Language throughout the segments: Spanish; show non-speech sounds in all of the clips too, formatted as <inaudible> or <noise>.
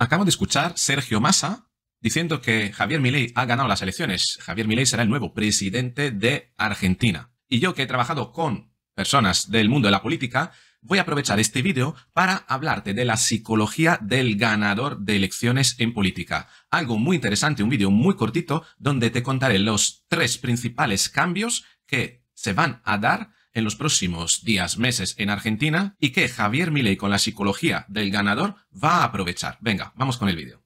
Acabo de escuchar Sergio Massa diciendo que Javier Milei ha ganado las elecciones. Javier Milei será el nuevo presidente de Argentina. Y yo que he trabajado con personas del mundo de la política, voy a aprovechar este vídeo para hablarte de la psicología del ganador de elecciones en política. Algo muy interesante, un vídeo muy cortito donde te contaré los tres principales cambios que se van a dar en los próximos días, meses en Argentina y que Javier Milei con la psicología del ganador va a aprovechar. Venga, vamos con el vídeo.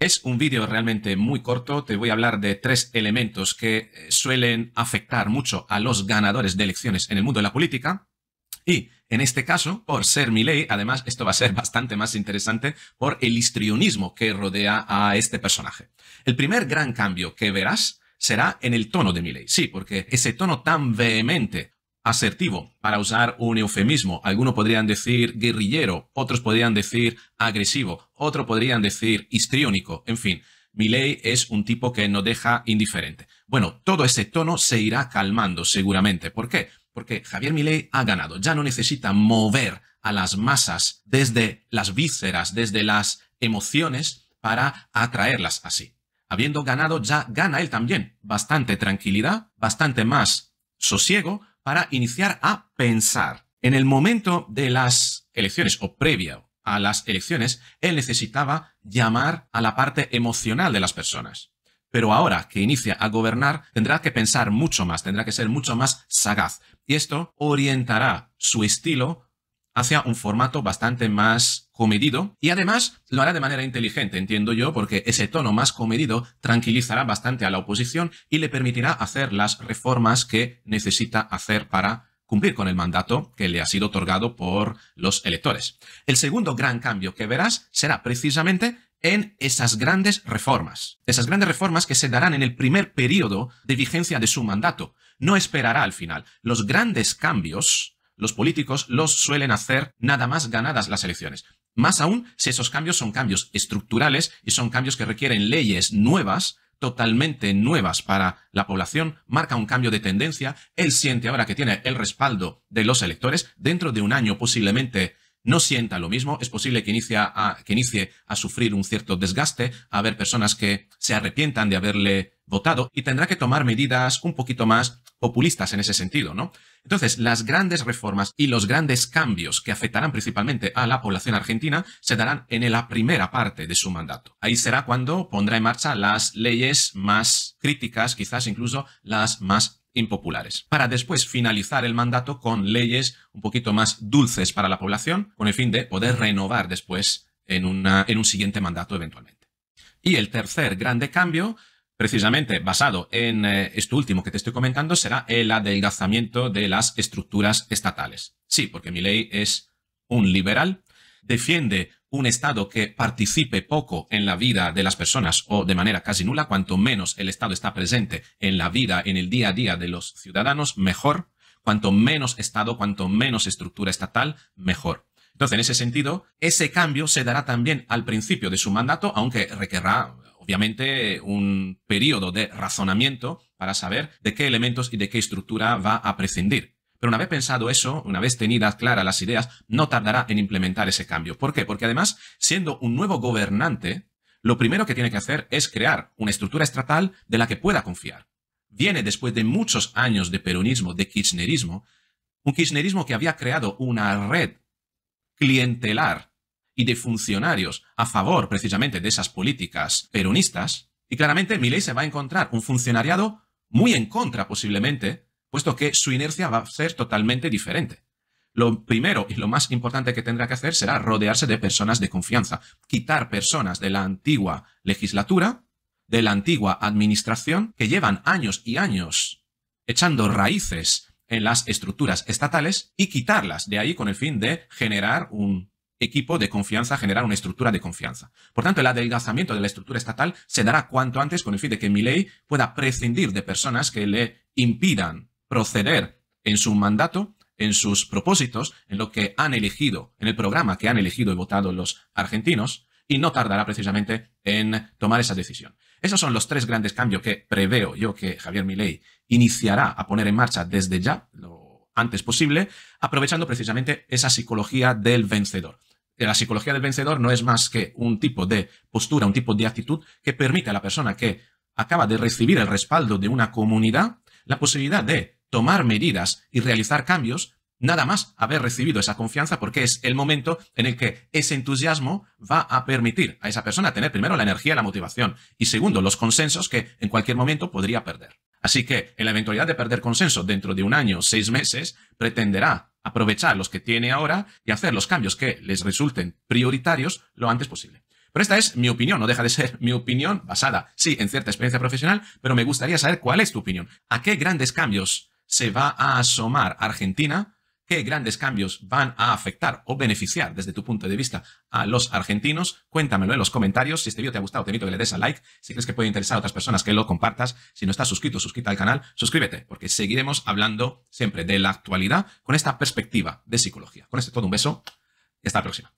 Es un vídeo realmente muy corto, te voy a hablar de tres elementos que eh, suelen afectar mucho a los ganadores de elecciones en el mundo de la política y en este caso, por ser Miley, además, esto va a ser <laughs> bastante más interesante por el histrionismo que rodea a este personaje. El primer gran cambio que verás será en el tono de Miley. Sí, porque ese tono tan vehemente asertivo, para usar un eufemismo. Algunos podrían decir guerrillero, otros podrían decir agresivo, otros podrían decir histriónico, en fin. Miley es un tipo que no deja indiferente. Bueno, todo ese tono se irá calmando seguramente. ¿Por qué? Porque Javier Milei ha ganado, ya no necesita mover a las masas desde las vísceras, desde las emociones para atraerlas así. Habiendo ganado, ya gana él también bastante tranquilidad, bastante más sosiego para iniciar a pensar. En el momento de las elecciones o previo a las elecciones, él necesitaba llamar a la parte emocional de las personas. Pero ahora que inicia a gobernar, tendrá que pensar mucho más, tendrá que ser mucho más sagaz, y esto orientará su estilo hacia un formato bastante más comedido y además lo hará de manera inteligente, entiendo yo, porque ese tono más comedido tranquilizará bastante a la oposición y le permitirá hacer las reformas que necesita hacer para cumplir con el mandato que le ha sido otorgado por los electores. El segundo gran cambio que verás será precisamente en esas grandes reformas, esas grandes reformas que se darán en el primer periodo de vigencia de su mandato. No esperará al final. Los grandes cambios, los políticos los suelen hacer nada más ganadas las elecciones. Más aún si esos cambios son cambios estructurales y son cambios que requieren leyes nuevas totalmente nuevas para la población, marca un cambio de tendencia, él siente ahora que tiene el respaldo de los electores, dentro de un año posiblemente no sienta lo mismo, es posible que inicie a, que inicie a sufrir un cierto desgaste, a ver personas que se arrepientan de haberle votado y tendrá que tomar medidas un poquito más populistas en ese sentido, ¿no? Entonces, las grandes reformas y los grandes cambios que afectarán principalmente a la población argentina se darán en la primera parte de su mandato. Ahí será cuando pondrá en marcha las leyes más críticas, quizás incluso las más impopulares, para después finalizar el mandato con leyes un poquito más dulces para la población, con el fin de poder renovar después en, una, en un siguiente mandato eventualmente. Y el tercer grande cambio, precisamente basado en eh, esto último que te estoy comentando, será el adelgazamiento de las estructuras estatales. Sí, porque mi ley es un liberal, defiende un Estado que participe poco en la vida de las personas o de manera casi nula, cuanto menos el Estado está presente en la vida, en el día a día de los ciudadanos, mejor. Cuanto menos Estado, cuanto menos estructura estatal, mejor. Entonces, en ese sentido, ese cambio se dará también al principio de su mandato, aunque requerrá, obviamente, un periodo de razonamiento para saber de qué elementos y de qué estructura va a prescindir. Pero una vez pensado eso, una vez tenidas claras las ideas, no tardará en implementar ese cambio. ¿Por qué? Porque además, siendo un nuevo gobernante, lo primero que tiene que hacer es crear una estructura estatal de la que pueda confiar. Viene después de muchos años de peronismo, de kirchnerismo, un kirchnerismo que había creado una red clientelar y de funcionarios a favor precisamente de esas políticas peronistas, y claramente Milei se va a encontrar un funcionariado muy en contra posiblemente puesto que su inercia va a ser totalmente diferente. Lo primero y lo más importante que tendrá que hacer será rodearse de personas de confianza, quitar personas de la antigua legislatura, de la antigua administración, que llevan años y años echando raíces en las estructuras estatales y quitarlas de ahí con el fin de generar un equipo de confianza, generar una estructura de confianza. Por tanto, el adelgazamiento de la estructura estatal se dará cuanto antes con el fin de que mi ley pueda prescindir de personas que le impidan proceder en su mandato, en sus propósitos, en lo que han elegido, en el programa que han elegido y votado los argentinos, y no tardará precisamente en tomar esa decisión. Esos son los tres grandes cambios que preveo yo que Javier Milei iniciará a poner en marcha desde ya, lo antes posible, aprovechando precisamente esa psicología del vencedor. La psicología del vencedor no es más que un tipo de postura, un tipo de actitud que permite a la persona que acaba de recibir el respaldo de una comunidad la posibilidad de tomar medidas y realizar cambios nada más haber recibido esa confianza porque es el momento en el que ese entusiasmo va a permitir a esa persona tener primero la energía, la motivación y segundo los consensos que en cualquier momento podría perder. Así que en la eventualidad de perder consenso dentro de un año o seis meses, pretenderá aprovechar los que tiene ahora y hacer los cambios que les resulten prioritarios lo antes posible. Pero esta es mi opinión, no deja de ser mi opinión basada, sí, en cierta experiencia profesional, pero me gustaría saber cuál es tu opinión. ¿A qué grandes cambios se va a asomar Argentina, qué grandes cambios van a afectar o beneficiar desde tu punto de vista a los argentinos. Cuéntamelo en los comentarios. Si este vídeo te ha gustado, te invito a que le des a like. Si crees que puede interesar a otras personas, que lo compartas. Si no estás suscrito, suscríbete al canal, suscríbete, porque seguiremos hablando siempre de la actualidad con esta perspectiva de psicología. Con este todo un beso y hasta la próxima.